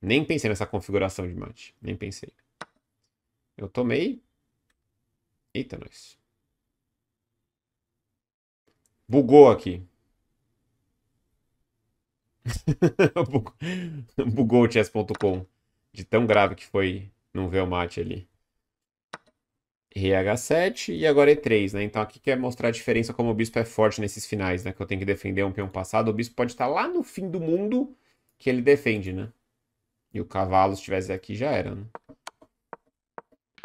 Nem pensei nessa configuração de mate. Nem pensei. Eu tomei. Eita, nós. Bugou aqui. Bugou o chess.com. De tão grave que foi não ver o mate ali. RH7 e agora E3, né? Então aqui quer mostrar a diferença como o bispo é forte nesses finais, né? Que eu tenho que defender um peão passado. O bispo pode estar lá no fim do mundo que ele defende, né? E o cavalo, se estivesse aqui, já era, né?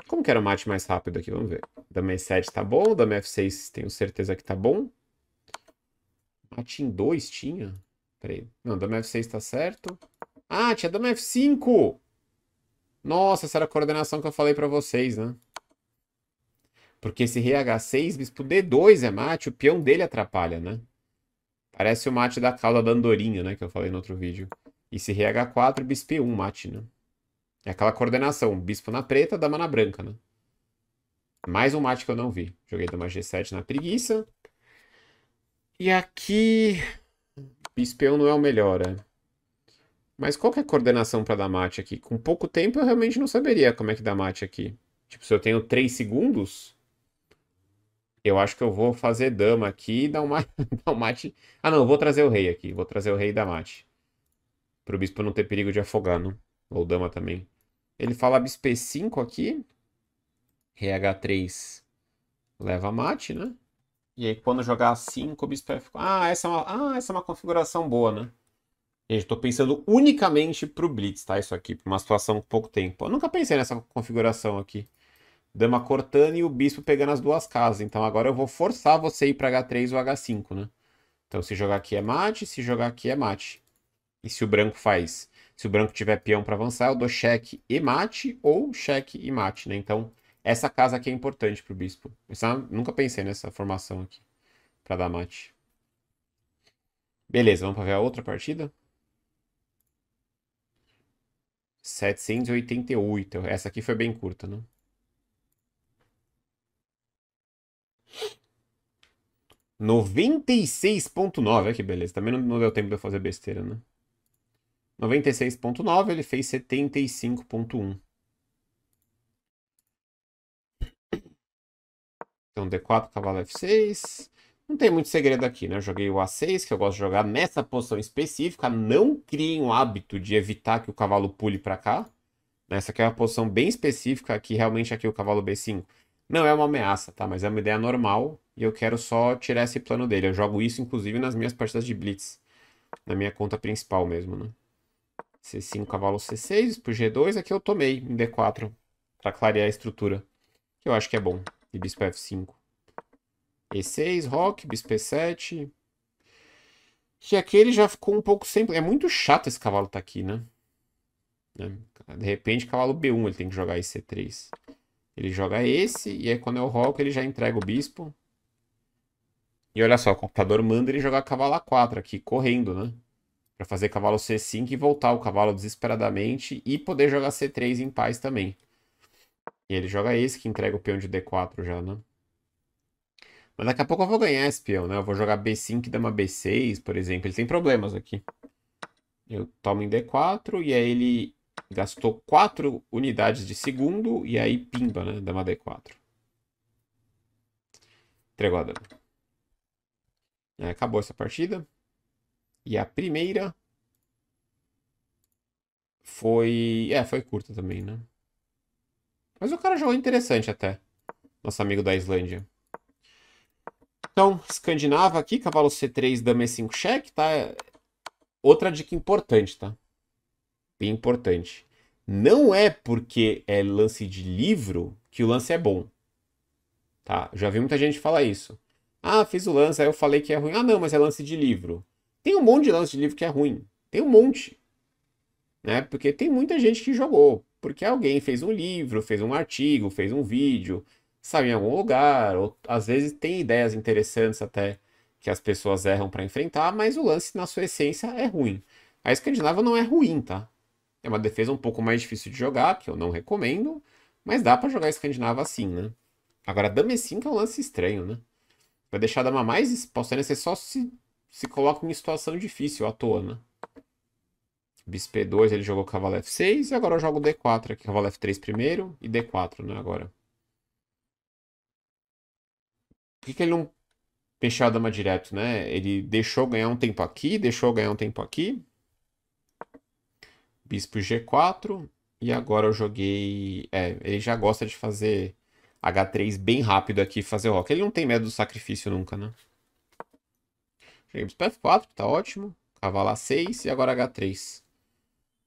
Como que era o mate mais rápido aqui? Vamos ver. Dama E7 tá bom, dama F6 tenho certeza que tá bom. Mate em 2 tinha? Peraí. Não, dama F6 tá certo. Ah, tinha dama F5! Nossa, essa era a coordenação que eu falei pra vocês, né? Porque esse RH6, bispo D2 é mate, o peão dele atrapalha, né? Parece o mate da cauda da andorinha, né? Que eu falei no outro vídeo. E se RH4, bispo E1, mate, né? É aquela coordenação, bispo na preta, dama na branca, né? Mais um mate que eu não vi. Joguei dama G7 na preguiça. E aqui... Bispo E1 não é o melhor, né? Mas qual que é a coordenação para dar mate aqui? Com pouco tempo eu realmente não saberia como é que dá mate aqui. Tipo, se eu tenho 3 segundos, eu acho que eu vou fazer dama aqui e dar um, mate, dar um mate. Ah, não, vou trazer o rei aqui. Vou trazer o rei da mate. Pro bispo não ter perigo de afogar, não? Ou dama também. Ele fala bispo 5 aqui. Rei H3 leva mate, né? E aí quando jogar 5, o bispo F4. Ah, essa é uma, ah, essa é uma configuração boa, né? Gente, estou pensando unicamente pro Blitz, tá? Isso aqui, para uma situação com pouco tempo. Eu nunca pensei nessa configuração aqui dama cortando e o bispo pegando as duas casas. Então agora eu vou forçar você a ir para H3 ou H5, né? Então se jogar aqui é mate, se jogar aqui é mate. E se o branco faz, se o branco tiver peão para avançar, eu dou cheque e mate ou cheque e mate, né? Então essa casa aqui é importante para o bispo. Eu nunca pensei nessa formação aqui para dar mate. Beleza, vamos para ver a outra partida. 788. Essa aqui foi bem curta, né? 96.9. Olha que beleza. Também não, não deu tempo de eu fazer besteira, né? 96.9, ele fez 75.1. Então, D4, cavalo F6. Não tem muito segredo aqui, né? Eu joguei o A6, que eu gosto de jogar nessa posição específica. Não criem o hábito de evitar que o cavalo pule para cá. Essa aqui é uma posição bem específica, que realmente aqui é o cavalo B5 não é uma ameaça, tá? Mas é uma ideia normal e eu quero só tirar esse plano dele. Eu jogo isso, inclusive, nas minhas partidas de Blitz. Na minha conta principal mesmo, né? C5, cavalo C6, pro G2. Aqui é eu tomei em D4 para clarear a estrutura. Que eu acho que é bom. E bispo F5. E6, rock, bispo E7. Que aqui ele já ficou um pouco sem... É muito chato esse cavalo tá aqui, né? É, de repente, cavalo B1 ele tem que jogar E C3. Ele joga esse, e aí quando eu é roco, ele já entrega o bispo. E olha só, o computador manda ele jogar cavalo A4 aqui, correndo, né? Pra fazer cavalo C5 e voltar o cavalo desesperadamente e poder jogar C3 em paz também. E ele joga esse, que entrega o peão de D4 já, né? Mas daqui a pouco eu vou ganhar esse peão, né? Eu vou jogar B5 e dama B6, por exemplo. Ele tem problemas aqui. Eu tomo em D4 e aí ele Gastou 4 unidades de segundo e aí pimba, né? Dama D4. Entregou a dama. É, acabou essa partida. E a primeira foi. É, foi curta também, né? Mas o cara jogou interessante até. Nosso amigo da Islândia. Então, Escandinava aqui, cavalo C3, dama E5 cheque, tá? É outra dica importante, tá? bem importante. Não é porque é lance de livro que o lance é bom. Tá? Já vi muita gente falar isso. Ah, fiz o lance, aí eu falei que é ruim. Ah, não, mas é lance de livro. Tem um monte de lance de livro que é ruim. Tem um monte. Né? Porque tem muita gente que jogou. Porque alguém fez um livro, fez um artigo, fez um vídeo, saiu em algum lugar, ou às vezes tem ideias interessantes até que as pessoas erram para enfrentar, mas o lance na sua essência é ruim. A Escandinava não é ruim, tá? É uma defesa um pouco mais difícil de jogar, que eu não recomendo, mas dá para jogar escandinava assim, né? Agora, dama e5 é um lance estranho, né? Vai deixar a dama mais exposta, ser né? Você só se, se coloca em situação difícil à toa, né? Bisp 2 ele jogou cavalo F6, e agora eu jogo D4 aqui, cavalo F3 primeiro e D4, né, agora. Por que, que ele não mexeu a dama direto, né? Ele deixou ganhar um tempo aqui, deixou ganhar um tempo aqui bispo G4. E agora eu joguei. É, ele já gosta de fazer H3 bem rápido aqui fazer rock. Ele não tem medo do sacrifício nunca, né? Joguei bispo F4, tá ótimo. Cavalo A6 e agora H3.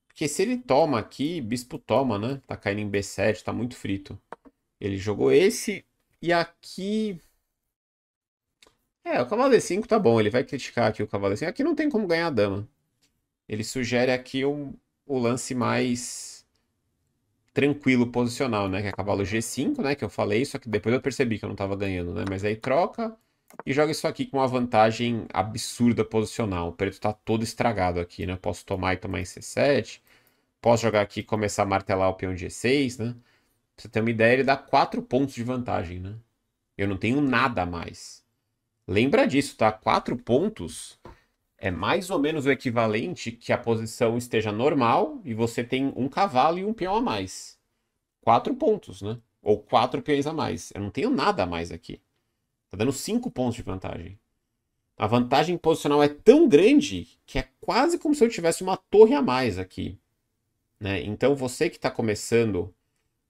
Porque se ele toma aqui, bispo toma, né? Tá caindo em B7, tá muito frito. Ele jogou esse e aqui... É, o cavalo D5 tá bom, ele vai criticar aqui o cavalo D5. Aqui não tem como ganhar a dama. Ele sugere aqui um, o lance mais tranquilo posicional, né? Que é cavalo G5, né? Que eu falei, só que depois eu percebi que eu não estava ganhando, né? Mas aí troca e joga isso aqui com uma vantagem absurda posicional. O preto está todo estragado aqui, né? Posso tomar e tomar em C7. Posso jogar aqui e começar a martelar o peão G6, né? Pra você ter uma ideia, ele dá 4 pontos de vantagem, né? Eu não tenho nada a mais. Lembra disso, tá? 4 pontos é mais ou menos o equivalente que a posição esteja normal e você tem um cavalo e um peão a mais. Quatro pontos, né? Ou quatro peões a mais. Eu não tenho nada a mais aqui. Tá dando cinco pontos de vantagem. A vantagem posicional é tão grande que é quase como se eu tivesse uma torre a mais aqui. Né? Então você que está começando,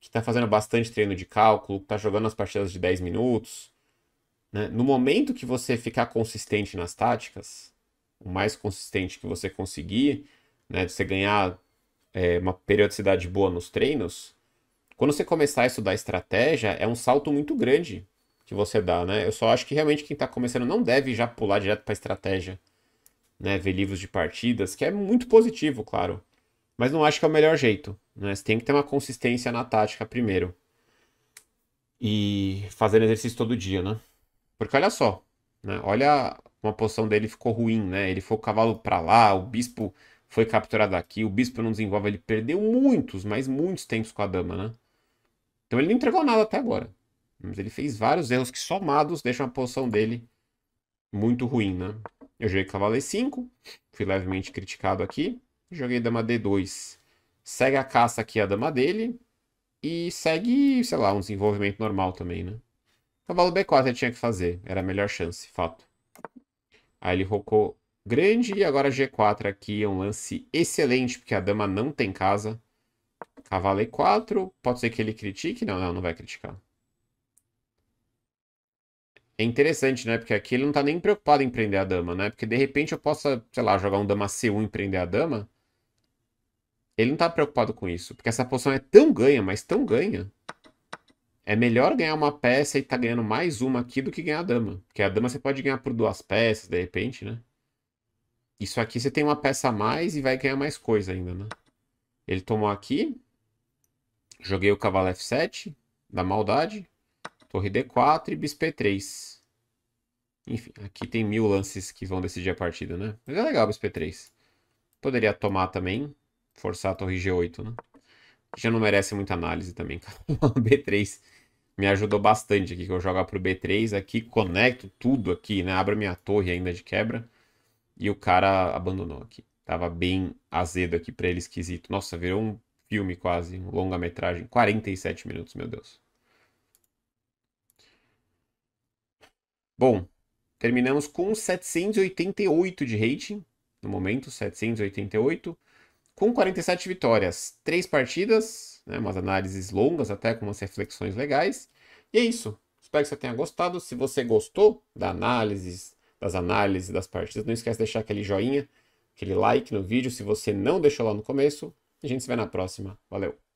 que está fazendo bastante treino de cálculo, que está jogando as partidas de 10 minutos, né? no momento que você ficar consistente nas táticas, o mais consistente que você conseguir, né, de você ganhar é, uma periodicidade boa nos treinos, quando você começar a estudar estratégia, é um salto muito grande que você dá, né? Eu só acho que realmente quem está começando não deve já pular direto para estratégia, né? Ver livros de partidas, que é muito positivo, claro. Mas não acho que é o melhor jeito, né? Você tem que ter uma consistência na tática primeiro. E fazer exercício todo dia, né? Porque olha só, né? Olha uma posição dele ficou ruim, né? Ele foi o cavalo para lá, o bispo foi capturado aqui, o bispo não desenvolve, ele perdeu muitos, mas muitos tempos com a dama, né? Então ele não entregou nada até agora. Mas ele fez vários erros que somados deixam a posição dele muito ruim, né? Eu joguei cavalo e5, fui levemente criticado aqui. Joguei dama d2. Segue a caça aqui a dama dele. E segue, sei lá, um desenvolvimento normal também, né? Cavalo b4 ele tinha que fazer. Era a melhor chance, fato. Aí ele rocou grande e agora G4 aqui é um lance excelente, porque a dama não tem casa. Cavalo E4, pode ser que ele critique? Não, não, não vai criticar. É interessante, né? Porque aqui ele não tá nem preocupado em prender a dama, né? Porque de repente eu possa, sei lá, jogar um dama C1 e prender a dama. Ele não tá preocupado com isso, porque essa posição é tão ganha, mas tão ganha, é melhor ganhar uma peça e tá ganhando mais uma aqui do que ganhar a dama. Porque a dama você pode ganhar por duas peças, de repente, né? Isso aqui você tem uma peça a mais e vai ganhar mais coisa ainda, né? Ele tomou aqui. Joguei o cavalo F7, da maldade. Torre D4 e bispo E3. Enfim, aqui tem mil lances que vão decidir a partida, né? Mas é legal o bispo E3. Poderia tomar também, forçar a torre G8, né? Já não merece muita análise também, cara. B3 me ajudou bastante aqui, que eu jogo pro B3 aqui, conecto tudo aqui, né? Abro minha torre ainda de quebra. E o cara abandonou aqui. Tava bem azedo aqui pra ele, esquisito. Nossa, virou um filme quase, um longa-metragem. 47 minutos, meu Deus. Bom, terminamos com 788 de rating. No momento, 788. Com 47 vitórias. Três partidas, né? umas análises longas, até com umas reflexões legais. E é isso. Espero que você tenha gostado. Se você gostou da análise, das análises das partidas, não esquece de deixar aquele joinha, aquele like no vídeo se você não deixou lá no começo. A gente se vê na próxima. Valeu!